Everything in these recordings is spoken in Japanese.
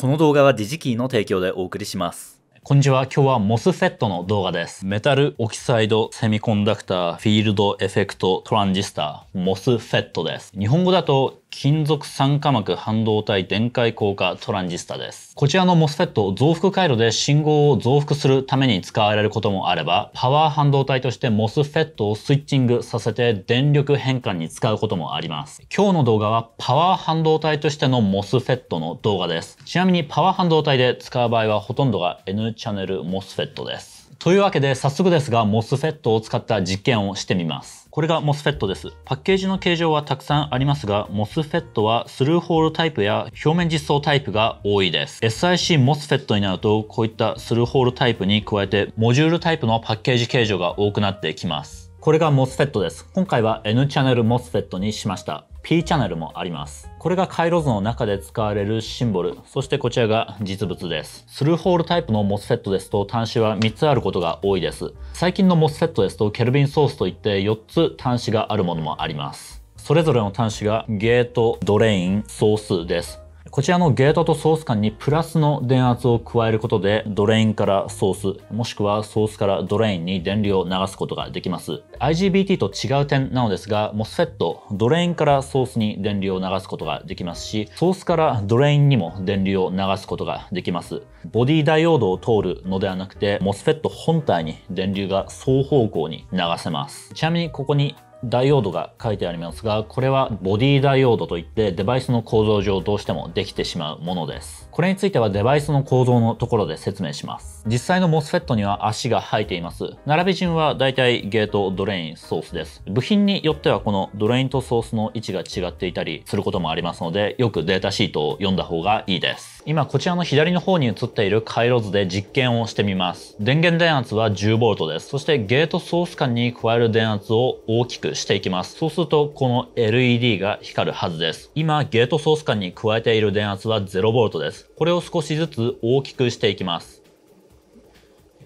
この動画はディジキーの提供でお送りします。こんにちは。今日はモスフェットの動画です。メタルオキサイドセミコンダクターフィールドエフェクトトランジスタモスフェットです。日本語だと金属酸化膜半導体電解硬化トランジスタです。こちらの MOSFET 増幅回路で信号を増幅するために使われることもあれば、パワー半導体として MOSFET をスイッチングさせて電力変換に使うこともあります。今日の動画はパワー半導体としての MOSFET の動画です。ちなみにパワー半導体で使う場合はほとんどが N チャンネル MOSFET です。というわけで早速ですが MOSFET を使った実験をしてみます。これが MOSFET です。パッケージの形状はたくさんありますが MOSFET はスルーホールタイプや表面実装タイプが多いです。SIC MOSFET になるとこういったスルーホールタイプに加えてモジュールタイプのパッケージ形状が多くなってきます。これが MOSFET です。今回は N チャンネル MOSFET にしました。P チャンネルもあります。これが回路図の中で使われるシンボル、そしてこちらが実物です。スルーホールタイプの MOSFET ですと端子は3つあることが多いです。最近の MOSFET ですとケルビンソースといって4つ端子があるものもあります。それぞれの端子がゲート、ドレイン、ソースです。こちらのゲートとソース間にプラスの電圧を加えることでドレインからソースもしくはソースからドレインに電流を流すことができます IGBT と違う点なのですが MOSFET ドレインからソースに電流を流すことができますしソースからドレインにも電流を流すことができますボディダイオードを通るのではなくて MOSFET 本体に電流が双方向に流せますちなみにここにダイオードが書いてありますがこれはボディダイオードといってデバイスの構造上どうしてもできてしまうものですこれについてはデバイスの構造のところで説明します。実際の MOSFET には足が生えています。並び順はだいたいゲート、ドレイン、ソースです。部品によってはこのドレインとソースの位置が違っていたりすることもありますので、よくデータシートを読んだ方がいいです。今こちらの左の方に映っている回路図で実験をしてみます。電源電圧は 10V です。そしてゲートソース間に加える電圧を大きくしていきます。そうするとこの LED が光るはずです。今ゲートソース間に加えている電圧は 0V です。これを少しずつ大きくしていきます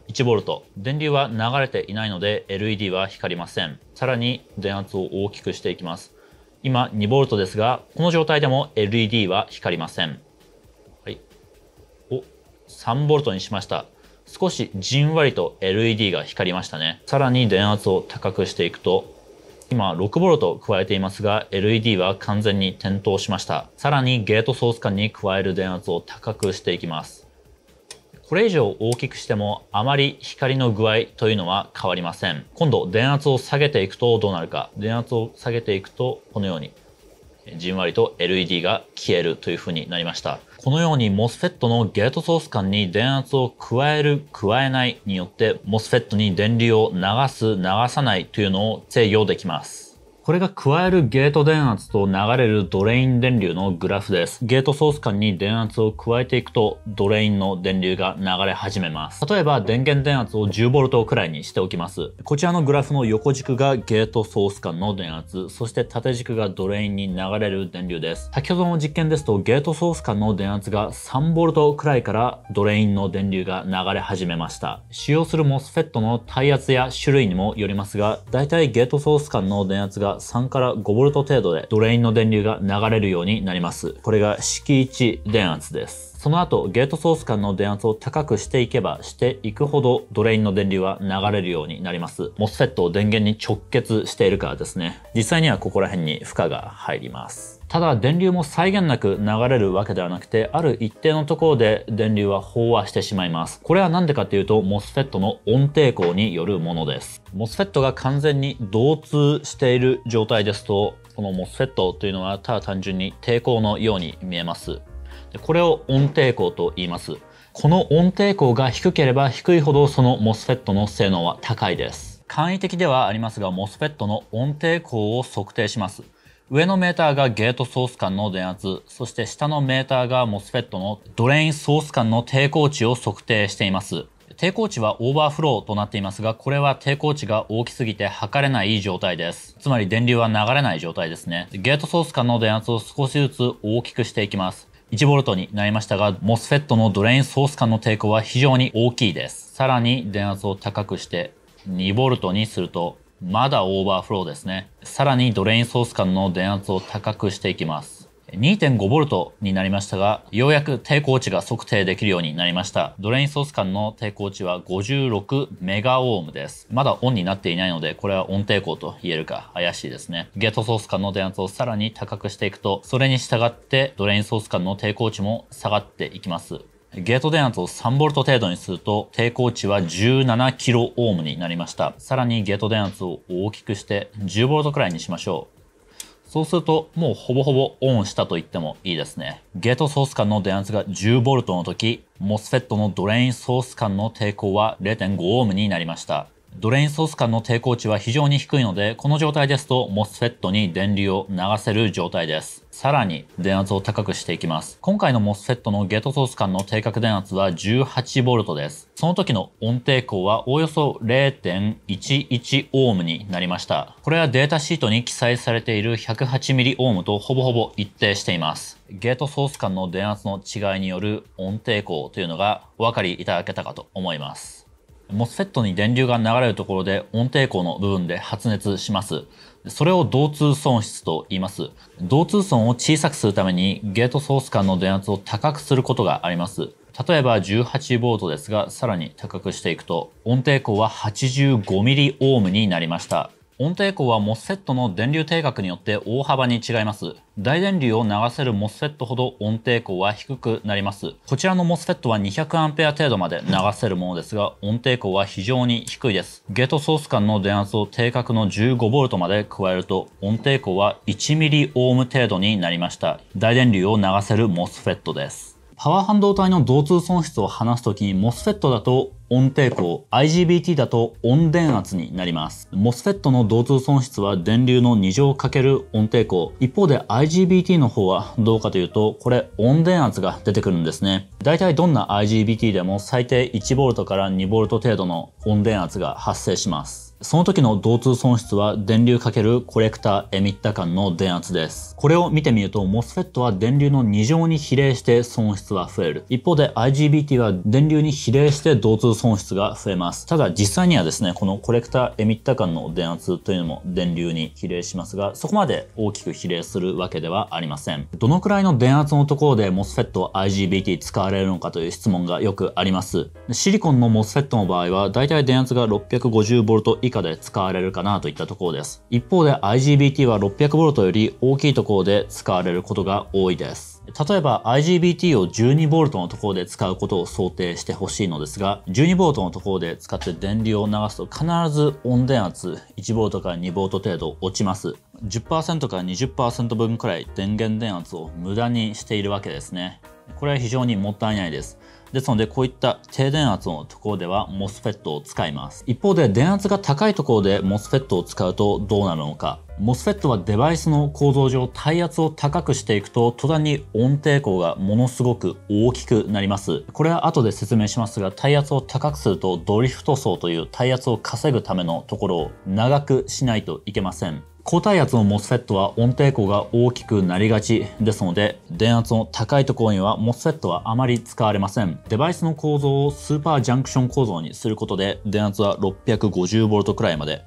1V 電流は流れていないので LED は光りませんさらに電圧を大きくしていきます今 2V ですがこの状態でも LED は光りませんはいお 3V にしました少しじんわりと LED が光りましたねさらに電圧を高くしていくと今6ボト加えていますが LED は完全に点灯しましたさらにゲートソース間に加える電圧を高くしていきますこれ以上大きくしてもあまり光の具合というのは変わりません今度電圧を下げていくとどうなるか電圧を下げていくとこのようにじんわりと LED が消えるというふうになりましたこのように MOSFET のゲートソース間に電圧を加える、加えないによって MOSFET に電流を流す、流さないというのを制御できます。これが加えるゲート電圧と流れるドレイン電流のグラフです。ゲートソース間に電圧を加えていくとドレインの電流が流れ始めます。例えば電源電圧を 10V くらいにしておきます。こちらのグラフの横軸がゲートソース間の電圧、そして縦軸がドレインに流れる電流です。先ほどの実験ですとゲートソース間の電圧が 3V くらいからドレインの電流が流れ始めました。使用する MOSFET の耐圧や種類にもよりますが、だいたいゲートソース間の電圧が3から5 v 程度でドレインの電流が流れるようになります。これが敷1電圧です。その後、ゲートソース間の電圧を高くしていけばしていくほどドレインの電流は流れるようになります。MOSFET を電源に直結しているからですね。実際にはここら辺に負荷が入ります。ただ電流も際限なく流れるわけではなくてある一定のところで電流は飽和してしまいますこれは何でかっていうと MOSFET の音抵抗によるものです MOSFET が完全に導通している状態ですとこの MOSFET というのはただ単純に抵抗のように見えますでこれを音抵抗と言いますこの音抵抗が低ければ低いほどその MOSFET の性能は高いです簡易的ではありますが MOSFET の音抵抗を測定します上のメーターがゲートソース間の電圧、そして下のメーターが MOSFET のドレインソース間の抵抗値を測定しています。抵抗値はオーバーフローとなっていますが、これは抵抗値が大きすぎて測れない状態です。つまり電流は流れない状態ですね。ゲートソース間の電圧を少しずつ大きくしていきます。1V になりましたが、MOSFET のドレインソース間の抵抗は非常に大きいです。さらに電圧を高くして 2V にするとまだオーバーフローですね。さらにドレインソース間の電圧を高くしていきます。2.5V になりましたが、ようやく抵抗値が測定できるようになりました。ドレインソース間の抵抗値は 56MΩ です。まだオンになっていないので、これはオン抵抗と言えるか怪しいですね。ゲートソース間の電圧をさらに高くしていくと、それに従ってドレインソース間の抵抗値も下がっていきます。ゲート電圧を3ボルト程度にすると抵抗値は17キロオームになりました。さらにゲート電圧を大きくして10ボルトくらいにしましょう。そうするともうほぼほぼオンしたと言ってもいいですね。ゲートソース間の電圧が 10V の時、モスフェットのドレインソース間の抵抗は0 5ムになりました。ドレインソース間の抵抗値は非常に低いので、この状態ですとモスフェットに電流を流せる状態です。さらに電圧を高くしていきます。今回の MOSFET のゲートソース間の定格電圧は 18V です。その時の音抵抗はおおよそ0 1 1ムになりました。これはデータシートに記載されている 108mΩ とほぼほぼ一定しています。ゲートソース間の電圧の違いによる音抵抗というのがお分かりいただけたかと思います。MOSFET に電流が流れるところで音抵抗の部分で発熱します。それを導通損失と言います。導通損を小さくするためにゲートソース間の電圧を高くすることがあります。例えば 18V ですが、さらに高くしていくと、音抵抗は 85mΩ になりました。音抵抗はモス f ットの電流定格によって大幅に違います。大電流を流せるモスフェットほど音抵抗は低くなります。こちらのモスフェットは 200A 程度まで流せるものですが、音抵抗は非常に低いです。ゲートソース間の電圧を定格の 15V まで加えると、音抵抗は 1mΩ 程度になりました。大電流を流せるモスフェットです。パワー半導体の導通損失を話すときに MOSFET だと音抵抗、IGBT だと音電圧になります。MOSFET の導通損失は電流の2乗かける音抵抗。一方で IGBT の方はどうかというと、これ音電圧が出てくるんですね。大体どんな IGBT でも最低 1V から 2V 程度の音電圧が発生します。その時の導通損失は電流×コレクターエミッタ間の電圧です。これを見てみると MOSFET は電流の2乗に比例して損失は増える。一方で IGBT は電流に比例して導通損失が増えます。ただ実際にはですね、このコレクターエミッタ間の電圧というのも電流に比例しますが、そこまで大きく比例するわけではありません。どのくらいの電圧のところで MOSFET、IGBT 使われるのかという質問がよくあります。シリコンの MOSFET の場合は、だいたい電圧が 650V 以下下で使われるかなといったところです。一方で IGBT は 600V より大きいところで使われることが多いです。例えば IGBT を 12V のところで使うことを想定してほしいのですが、12V のところで使って電流を流すと必ず温電圧 1V から 2V 程度落ちます。10%から20%分くらい電源電圧を無駄にしているわけですね。これは非常にもったいないです。ですので、こういった低電圧のところでは MOSFET を使います。一方で、電圧が高いところで MOSFET を使うとどうなるのか。MOSFET はデバイスの構造上耐圧を高くしていくと途端に音抵抗がものすごく大きくなります。これは後で説明しますが耐圧を高くするとドリフト層という耐圧を稼ぐためのところを長くしないといけません。高体圧の MOSFET は音抵抗が大きくなりがちですので電圧の高いところには MOSFET はあまり使われませんデバイスの構造をスーパージャンクション構造にすることで電圧は 650V くらいまで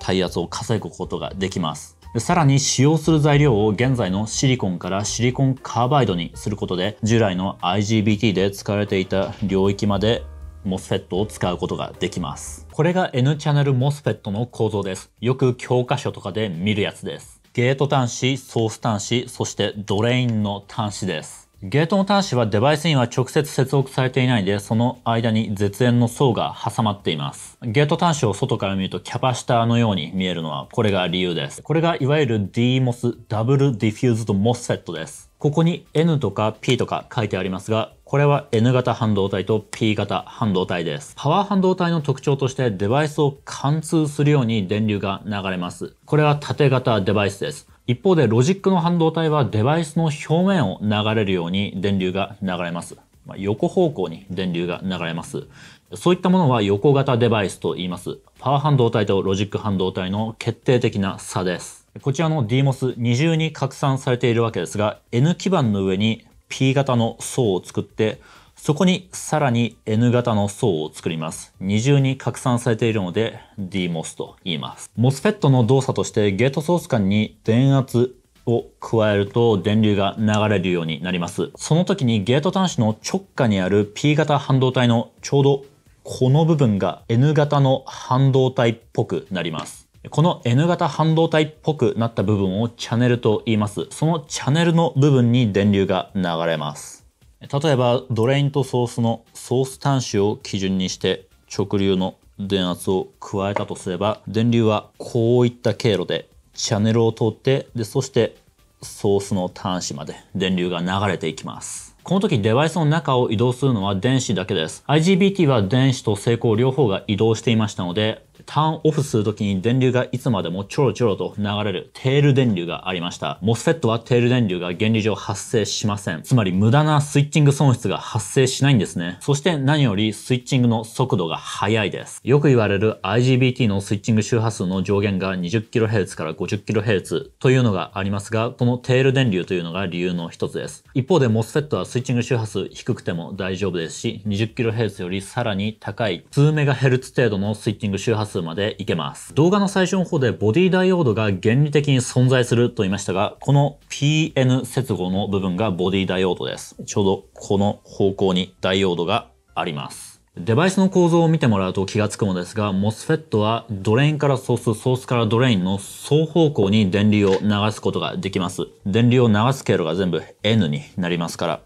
体圧を稼ぐことができますさらに使用する材料を現在のシリコンからシリコンカーバイドにすることで従来の IGBT で使われていた領域まで MOSFET を使うことができます。これが N チャンネル MOSFET の構造です。よく教科書とかで見るやつです。ゲート端子、ソース端子、そしてドレインの端子です。ゲートの端子はデバイスには直接接続されていないんで、その間に絶縁の層が挟まっています。ゲート端子を外から見るとキャパシターのように見えるのはこれが理由です。これがいわゆる DMOS、ダブルディフューズド MOSFET です。ここに N とか P とか書いてありますが、これは N 型半導体と P 型半導体です。パワー半導体の特徴としてデバイスを貫通するように電流が流れます。これは縦型デバイスです。一方でロジックの半導体はデバイスの表面を流れるように電流が流れます。まあ、横方向に電流が流れます。そういったものは横型デバイスと言います。パワー半導体とロジック半導体の決定的な差です。こちらの DMOS 二重に拡散されているわけですが N 基板の上に P 型の層を作ってそこにさらに N 型の層を作ります。二重に拡散されているので DMOS と言います。MOSFET の動作としてゲートソース間に電圧を加えると電流が流れるようになります。その時にゲート端子の直下にある P 型半導体のちょうどこの部分が N 型の半導体っぽくなります。この N 型半導体っぽくなった部分をチャネルと言います。そのチャネルの部分に電流が流れます。例えばドレインとソースのソース端子を基準にして直流の電圧を加えたとすれば電流はこういった経路でチャネルを通ってでそしてソースの端子まで電流が流れていきます。この時デバイスの中を移動するのは電子だけです。IGBT は電子と成功両方が移動していましたので、ターンオフするときに電流がいつまでもちょろちょろと流れるテール電流がありました。モスフェットはテール電流が原理上発生しません。つまり無駄なスイッチング損失が発生しないんですね。そして何よりスイッチングの速度が速いです。よく言われる IGBT のスイッチング周波数の上限が 20kHz から 50kHz というのがありますが、このテール電流というのが理由の一つです。一方でモスフェットはスイッチング周波数低くても大丈夫ですし、20kHz よりさらに高い2 MHz 程度のスイッチング周波数波数までいけます。動画の最初の方でボディダイオードが原理的に存在すると言いましたが、この PN 接合の部分がボディダイオードです。ちょうどこの方向にダイオードがあります。デバイスの構造を見てもらうと気がつくのですが、MOSFET はドレインからソース、ソースからドレインの双方向に電流を流すことができます。電流を流す経路が全部 N になりますから。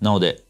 なので、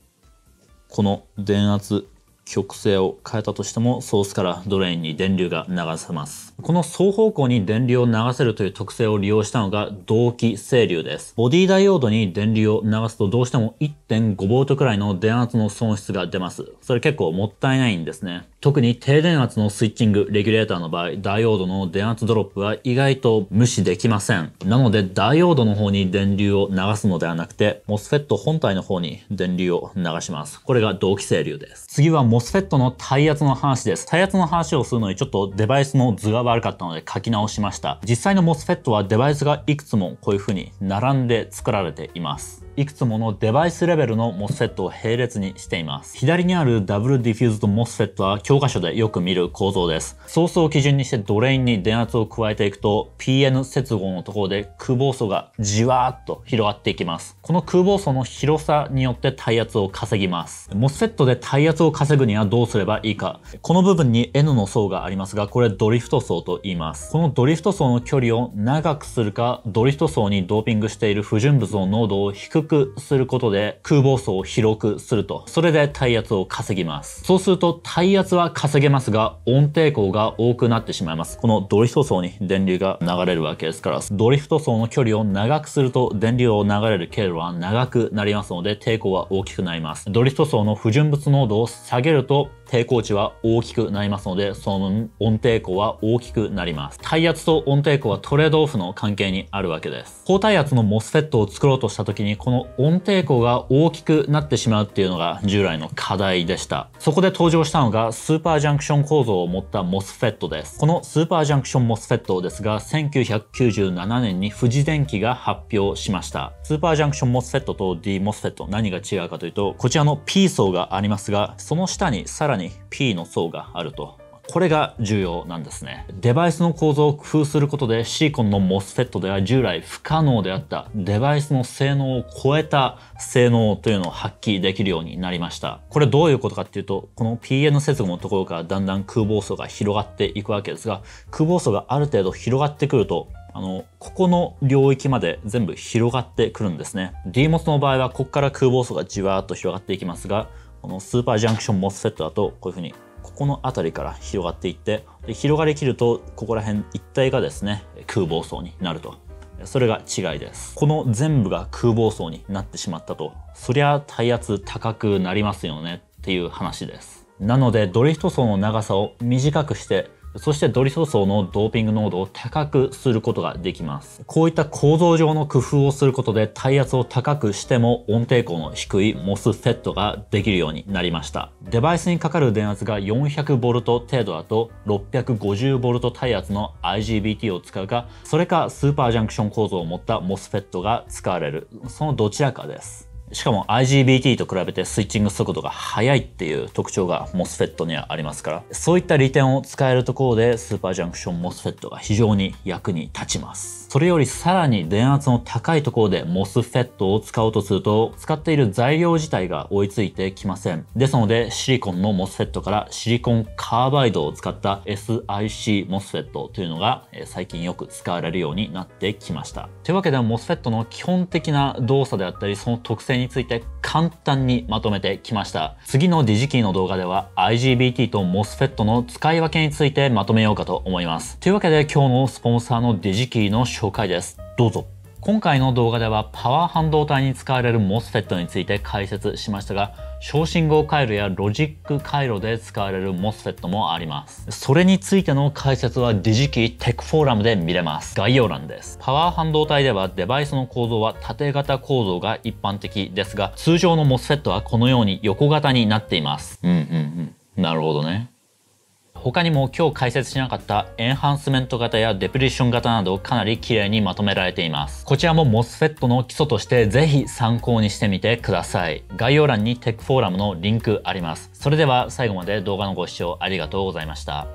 この電圧極性を変えたとしてもソースからドレインに電流が流せます。この双方向に電流を流せるという特性を利用したのが同期整流です。ボディダイオードに電流を流すとどうしても1.5ボルトくらいの電圧の損失が出ます。それ結構もったいないんですね。特に低電圧のスイッチング、レギュレーターの場合、ダイオードの電圧ドロップは意外と無視できません。なので、ダイオードの方に電流を流すのではなくて、MOSFET 本体の方に電流を流します。これが同期整流です。次は MOSFET の耐圧の話です。耐圧の話をするのにちょっとデバイスの図が悪かったので書き直しました。実際の MOSFET はデバイスがいくつもこういう風に並んで作られています。いくつものデバイスレベルの MOSFET を並列にしています。左にあるダブルディフューズド MOSFET は教科書でよく見る構造です。ソースを基準にしてドレインに電圧を加えていくと PN 接合のところで空房層がじわーっと広がっていきます。この空房層の広さによって耐圧を稼ぎます。MOSFET で耐圧を稼ぐにはどうすればいいか。この部分に N の層がありますが、これドリフト層と言います。このドリフト層の距離を長くするか、ドリフト層にドーピングしている不純物の濃度を低くくすることで空房層を広くすると。それで体圧を稼ぎます。そうすると体圧は稼げますが、音抵抗が多くなってしまいます。このドリフト層に電流が流れるわけですから、ドリフト層の距離を長くすると電流を流れる経路は長くなりますので、抵抗は大きくなります。ドリフト層の不純物濃度を下げると、抵抗値は大きくなりますので、その分音抵抗は大きくなります。体圧と音抵抗はトレードオフの関係にあるわけです。高体圧の MOSFET を作ろうとした時に、この音抵抗が大きくなってしまうっていうのが従来の課題でした。そこで登場したのがスーパージャンクション構造を持った MOSFET です。このスーパージャンクション MOSFET ですが、1997年に富士電機が発表しました。スーパージャンクション MOSFET と DMOSFET 何が違うかというと、こちらの P 層がありますが、その下にさらにに P の層があるとこれが重要なんですね。デバイスの構造を工夫することでシリコンの MOSFET では従来不可能であったデバイスの性能を超えた性能というのを発揮できるようになりました。これどういうことかっていうと、この PN 接合のところからだんだん空房層が広がっていくわけですが、空房層がある程度広がってくると、あの、ここの領域まで全部広がってくるんですね。DMOS の場合はここから空房層がじわーっと広がっていきますが、このスーパージャンクションモスフェットだとこういうふうにここの辺りから広がっていって広がりきるとここら辺一帯がですね空房層になるとそれが違いですこの全部が空房層になってしまったとそりゃ体圧高くなりますよねっていう話ですなのでドリフト層の長さを短くしてそしてドリソ層のドーピング濃度を高くすることができます。こういった構造上の工夫をすることで体圧を高くしても音抵抗の低い MOSFET ができるようになりました。デバイスにかかる電圧が 400V 程度だと 650V 体圧の IGBT を使うか、それかスーパージャンクション構造を持った MOSFET が使われる。そのどちらかです。しかも IGBT と比べてスイッチング速度が速いっていう特徴が MOSFET にはありますからそういった利点を使えるところでスーパージャンクション MOSFET が非常に役に立ちますそれよりさらに電圧の高いところで MOSFET を使おうとすると使っている材料自体が追いついてきませんですのでシリコンの MOSFET からシリコンカーバイドを使った SIC MOSFET というのが最近よく使われるようになってきましたというわけで MOSFET の基本的な動作であったりその特性性について簡単にまとめてきました。次のディジキーの動画では IGBT と MOSFET の使い分けについてまとめようかと思います。というわけで今日のスポンサーのディジキーの紹介です。どうぞ。今回の動画ではパワー半導体に使われる MOSFET について解説しましたが、小信号回路やロジック回路で使われる MOSFET もありますそれについての解説はディジ t テックフォーラムで見れます概要欄ですパワー半導体ではデバイスの構造は縦型構造が一般的ですが通常の MOSFET はこのように横型になっていますうんうんうんなるほどね他にも今日解説しなかったエンハンスメント型やデプリッション型などかなり綺麗にまとめられています。こちらも MOSFET の基礎としてぜひ参考にしてみてください。概要欄にテックフォーラムのリンクあります。それでは最後まで動画のご視聴ありがとうございました。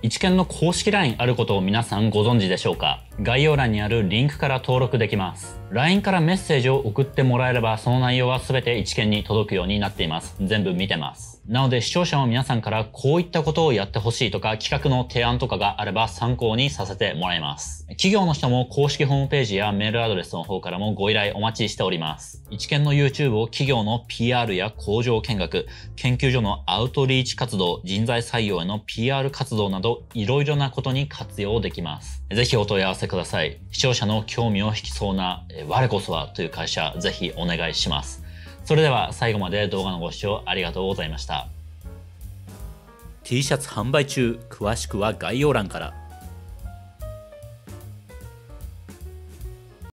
一見の公式 LINE あることを皆さんご存知でしょうか概要欄にあるリンクから登録できます LINE からメッセージを送ってもらえればその内容は全て一見に届くようになっています全部見てますなので視聴者の皆さんからこういったことをやってほしいとか企画の提案とかがあれば参考にさせてもらいます。企業の人も公式ホームページやメールアドレスの方からもご依頼お待ちしております。一見の YouTube を企業の PR や工場見学、研究所のアウトリーチ活動、人材採用への PR 活動などいろいろなことに活用できます。ぜひお問い合わせください。視聴者の興味を引きそうな我こそはという会社ぜひお願いします。それでは最後まで動画のご視聴ありがとうございました。T シャツ販売中詳しくは概要欄から。